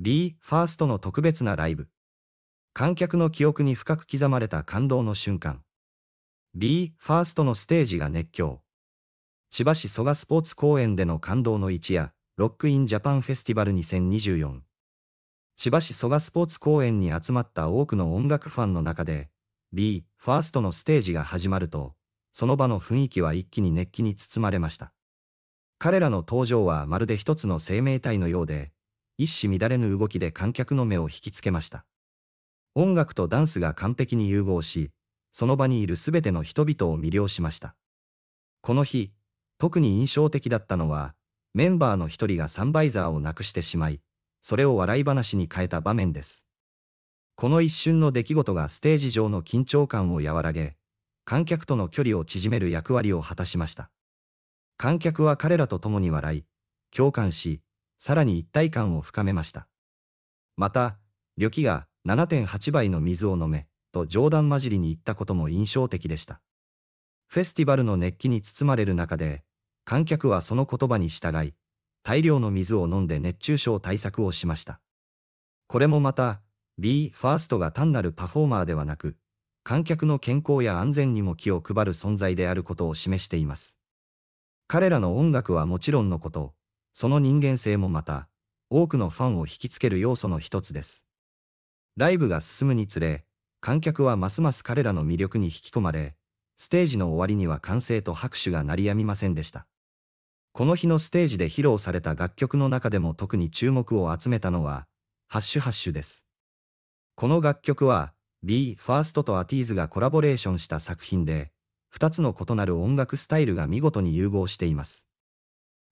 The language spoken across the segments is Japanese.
BE:FIRST の特別なライブ。観客の記憶に深く刻まれた感動の瞬間。BE:FIRST のステージが熱狂。千葉市蘇我スポーツ公園での感動の一夜、ロックインジャパンフェスティバル2024。千葉市蘇我スポーツ公園に集まった多くの音楽ファンの中で、BE:FIRST のステージが始まると、その場の雰囲気は一気に熱気に包まれました。彼らの登場はまるで一つの生命体のようで、一糸乱れぬ動きで観客の目を引きつけました。音楽とダンスが完璧に融合し、その場にいるすべての人々を魅了しました。この日、特に印象的だったのは、メンバーの一人がサンバイザーをなくしてしまい、それを笑い話に変えた場面です。この一瞬の出来事がステージ上の緊張感を和らげ、観客との距離を縮める役割を果たしました。観客は彼らと共に笑い、共感し、さらに一体感を深めました。また、旅記が7.8倍の水を飲め、と冗談交じりに言ったことも印象的でした。フェスティバルの熱気に包まれる中で、観客はその言葉に従い、大量の水を飲んで熱中症対策をしました。これもまた、b ファーストが単なるパフォーマーではなく、観客の健康や安全にも気を配る存在であることを示しています。彼らの音楽はもちろんのこと、その人間性もまた、多くのファンを引きつける要素の一つです。ライブが進むにつれ、観客はますます彼らの魅力に引き込まれ、ステージの終わりには歓声と拍手が鳴りやみませんでした。この日のステージで披露された楽曲の中でも特に注目を集めたのは、ハッシュハッシュです。この楽曲は、BE:FIRST とアティーズがコラボレーションした作品で、2つの異なる音楽スタイルが見事に融合しています。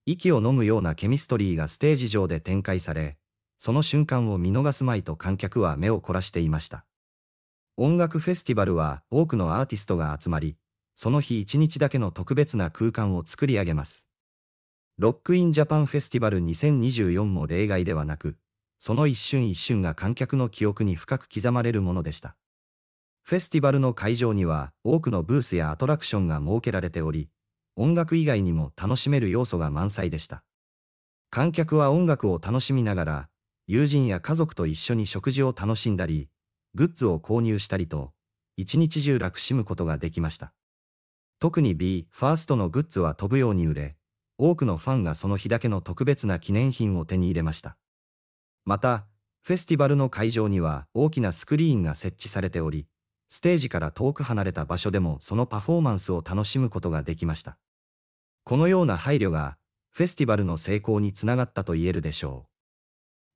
息を呑むようなケミストリーがステージ上で展開され、その瞬間を見逃すまいと観客は目を凝らしていました。音楽フェスティバルは多くのアーティストが集まり、その日一日だけの特別な空間を作り上げます。ロックインジャパンフェスティバル2024も例外ではなく、その一瞬一瞬が観客の記憶に深く刻まれるものでした。フェスティバルの会場には多くのブースやアトラクションが設けられており、音楽以外にも楽しめる要素が満載でした。観客は音楽を楽しみながら、友人や家族と一緒に食事を楽しんだり、グッズを購入したりと、一日中楽しむことができました。特に B、ファーストのグッズは飛ぶように売れ、多くのファンがその日だけの特別な記念品を手に入れました。また、フェスティバルの会場には大きなスクリーンが設置されており、ステージから遠く離れた場所でもそのパフォーマンスを楽しむことができました。このような配慮が、フェスティバルの成功につながったと言えるでしょ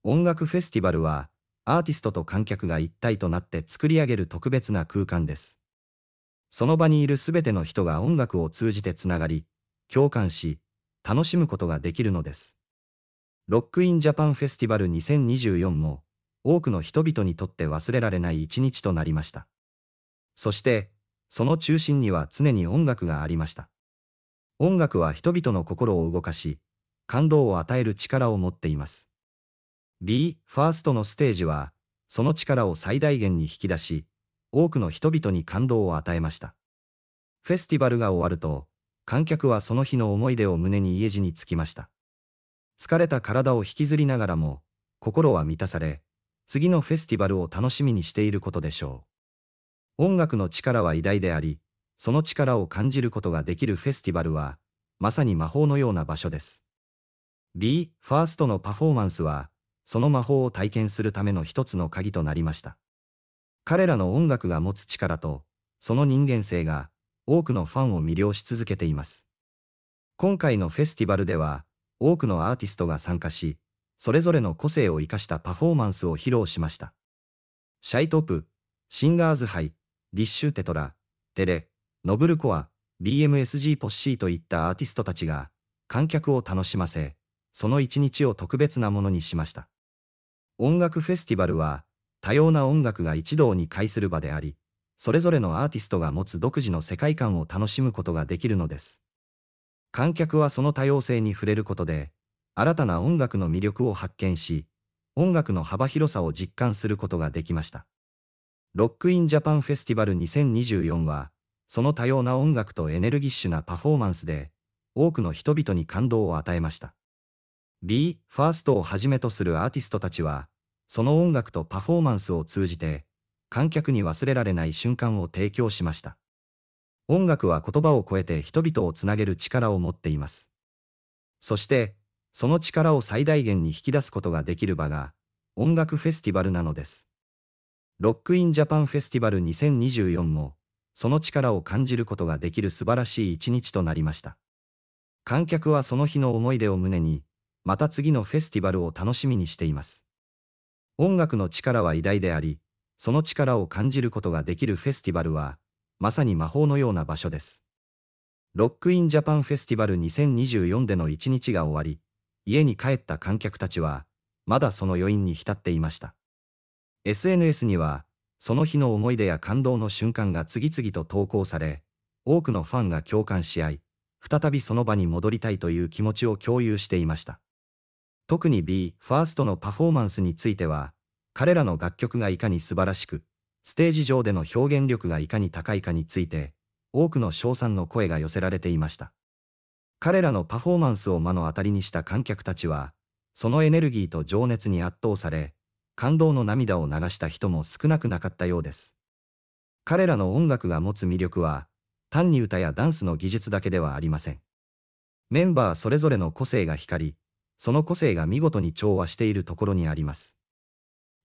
う。音楽フェスティバルは、アーティストと観客が一体となって作り上げる特別な空間です。その場にいるすべての人が音楽を通じてつながり、共感し、楽しむことができるのです。ロックインジャパンフェスティバル2024も、多くの人々にとって忘れられない一日となりました。そして、その中心には常に音楽がありました。音楽は人々の心を動かし、感動を与える力を持っています。B、ファーストのステージは、その力を最大限に引き出し、多くの人々に感動を与えました。フェスティバルが終わると、観客はその日の思い出を胸に家路につきました。疲れた体を引きずりながらも、心は満たされ、次のフェスティバルを楽しみにしていることでしょう。音楽の力は偉大であり、その力を感じることができるフェスティバルは、まさに魔法のような場所です。b ファーストのパフォーマンスは、その魔法を体験するための一つの鍵となりました。彼らの音楽が持つ力と、その人間性が、多くのファンを魅了し続けています。今回のフェスティバルでは、多くのアーティストが参加し、それぞれの個性を生かしたパフォーマンスを披露しました。シャイトップ、シンガーズハイ、ディッシュテトラ、テレ、ノブルコア、BMSG ポッシーといったアーティストたちが、観客を楽しませ、その一日を特別なものにしました。音楽フェスティバルは、多様な音楽が一堂に会する場であり、それぞれのアーティストが持つ独自の世界観を楽しむことができるのです。観客はその多様性に触れることで、新たな音楽の魅力を発見し、音楽の幅広さを実感することができました。ロックインジャパンフェスティバル2024は、その多様な音楽とエネルギッシュなパフォーマンスで、多くの人々に感動を与えました。b フ f i r s t をはじめとするアーティストたちは、その音楽とパフォーマンスを通じて、観客に忘れられない瞬間を提供しました。音楽は言葉を超えて人々をつなげる力を持っています。そして、その力を最大限に引き出すことができる場が、音楽フェスティバルなのです。ロックインジャパンフェスティバル2024も、その力を感じることができる素晴らしい一日となりました。観客はその日の思い出を胸に、また次のフェスティバルを楽しみにしています。音楽の力は偉大であり、その力を感じることができるフェスティバルは、まさに魔法のような場所です。ロックインジャパンフェスティバル2024での一日が終わり、家に帰った観客たちは、まだその余韻に浸っていました。SNS には、その日の思い出や感動の瞬間が次々と投稿され、多くのファンが共感し合い、再びその場に戻りたいという気持ちを共有していました。特に b ファーストのパフォーマンスについては、彼らの楽曲がいかに素晴らしく、ステージ上での表現力がいかに高いかについて、多くの称賛の声が寄せられていました。彼らのパフォーマンスを目の当たりにした観客たちは、そのエネルギーと情熱に圧倒され、感動の涙を流した人も少なくなかったようです。彼らの音楽が持つ魅力は、単に歌やダンスの技術だけではありません。メンバーそれぞれの個性が光り、その個性が見事に調和しているところにあります。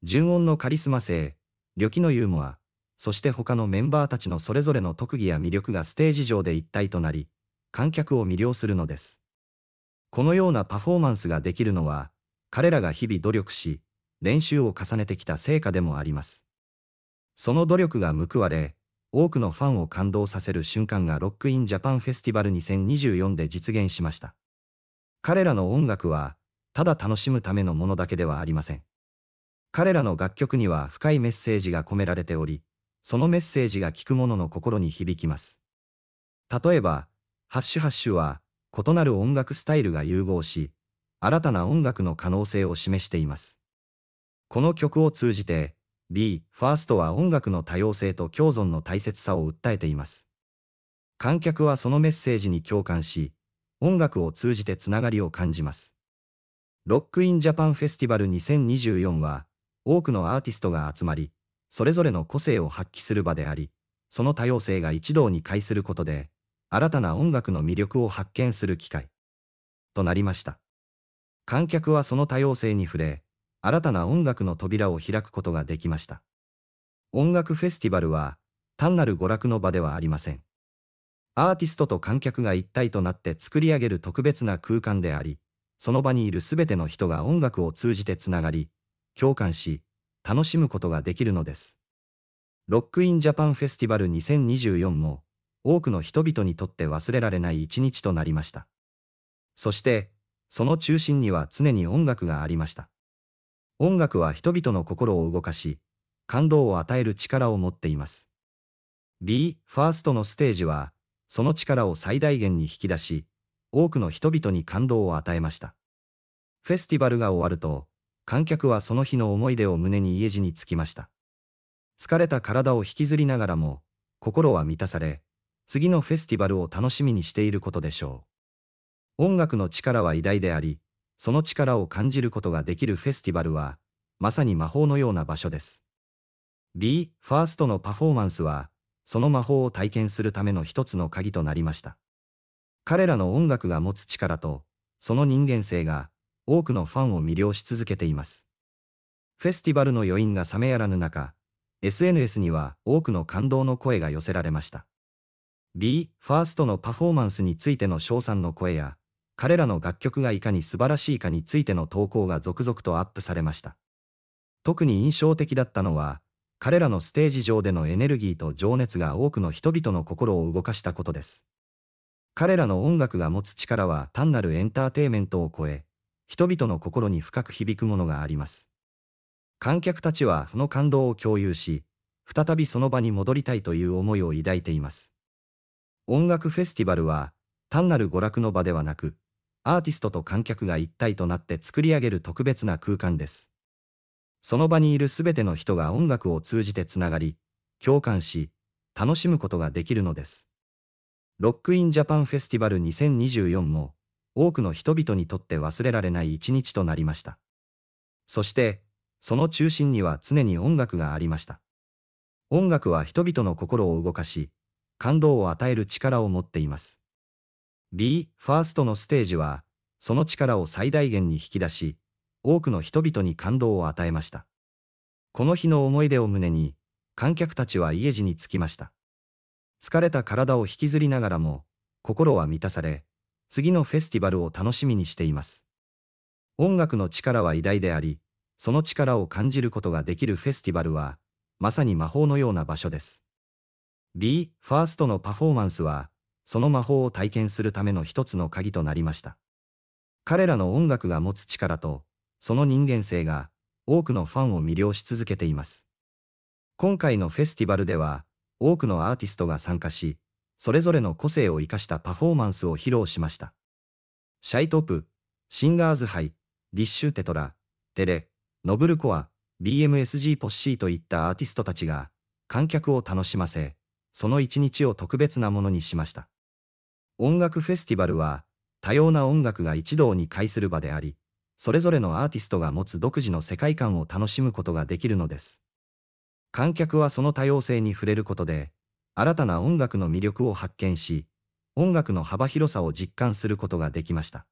純音のカリスマ性、旅気のユーモア、そして他のメンバーたちのそれぞれの特技や魅力がステージ上で一体となり、観客を魅了するのです。このようなパフォーマンスができるのは、彼らが日々努力し、練習を重ねてきた成果でもあります。その努力が報われ、多くのファンを感動させる瞬間がロックインジャパンフェスティバル2024で実現しました。彼らの音楽は、ただ楽しむためのものだけではありません。彼らの楽曲には深いメッセージが込められており、そのメッセージが聴く者の心に響きます。例えば、ハッシュハッシュは、異なる音楽スタイルが融合し、新たな音楽の可能性を示しています。この曲を通じて、B、ファーストは音楽の多様性と共存の大切さを訴えています。観客はそのメッセージに共感し、音楽を通じてつながりを感じます。ロックインジャパンフェスティバル2024は、多くのアーティストが集まり、それぞれの個性を発揮する場であり、その多様性が一堂に会することで、新たな音楽の魅力を発見する機会となりました。観客はその多様性に触れ、新たな音楽の扉を開くことができました。音楽フェスティバルは、単なる娯楽の場ではありません。アーティストと観客が一体となって作り上げる特別な空間であり、その場にいるすべての人が音楽を通じてつながり、共感し、楽しむことができるのです。ロックインジャパンフェスティバル2024も、多くの人々にとって忘れられない一日となりました。そして、その中心には常に音楽がありました。音楽は人々の心を動かし、感動を与える力を持っています。B、ファーストのステージは、その力を最大限に引き出し、多くの人々に感動を与えました。フェスティバルが終わると、観客はその日の思い出を胸に家路に着きました。疲れた体を引きずりながらも、心は満たされ、次のフェスティバルを楽しみにしていることでしょう。音楽の力は偉大であり、その力を感じることができるフェスティバルは、まさに魔法のような場所です。b ファーストのパフォーマンスは、その魔法を体験するための一つの鍵となりました。彼らの音楽が持つ力と、その人間性が、多くのファンを魅了し続けています。フェスティバルの余韻が冷めやらぬ中、SNS には多くの感動の声が寄せられました。b ファーストのパフォーマンスについての賞賛の声や、彼らの楽曲がいかに素晴らしいかについての投稿が続々とアップされました。特に印象的だったのは、彼らのステージ上でのエネルギーと情熱が多くの人々の心を動かしたことです。彼らの音楽が持つ力は単なるエンターテイメントを超え、人々の心に深く響くものがあります。観客たちはその感動を共有し、再びその場に戻りたいという思いを抱いています。音楽フェスティバルは単なる娯楽の場ではなく、アーティストと観客が一体となって作り上げる特別な空間です。その場にいる全ての人が音楽を通じてつながり、共感し、楽しむことができるのです。ロックインジャパンフェスティバル2024も、多くの人々にとって忘れられない一日となりました。そして、その中心には常に音楽がありました。音楽は人々の心を動かし、感動を与える力を持っています。B、ファーストのステージは、その力を最大限に引き出し、多くの人々に感動を与えました。この日の思い出を胸に、観客たちは家路に着きました。疲れた体を引きずりながらも、心は満たされ、次のフェスティバルを楽しみにしています。音楽の力は偉大であり、その力を感じることができるフェスティバルは、まさに魔法のような場所です。B、ファーストのパフォーマンスは、その魔法を体験するための一つの鍵となりました。彼らの音楽が持つ力と、その人間性が、多くのファンを魅了し続けています。今回のフェスティバルでは、多くのアーティストが参加し、それぞれの個性を生かしたパフォーマンスを披露しました。シャイトップ、シンガーズハイ、ディッシュテトラ、テレ、ノブルコア、BMSG ポッシーといったアーティストたちが、観客を楽しませ、その一日を特別なものにしました。音楽フェスティバルは、多様な音楽が一堂に会する場であり、それぞれのアーティストが持つ独自の世界観を楽しむことができるのです。観客はその多様性に触れることで、新たな音楽の魅力を発見し、音楽の幅広さを実感することができました。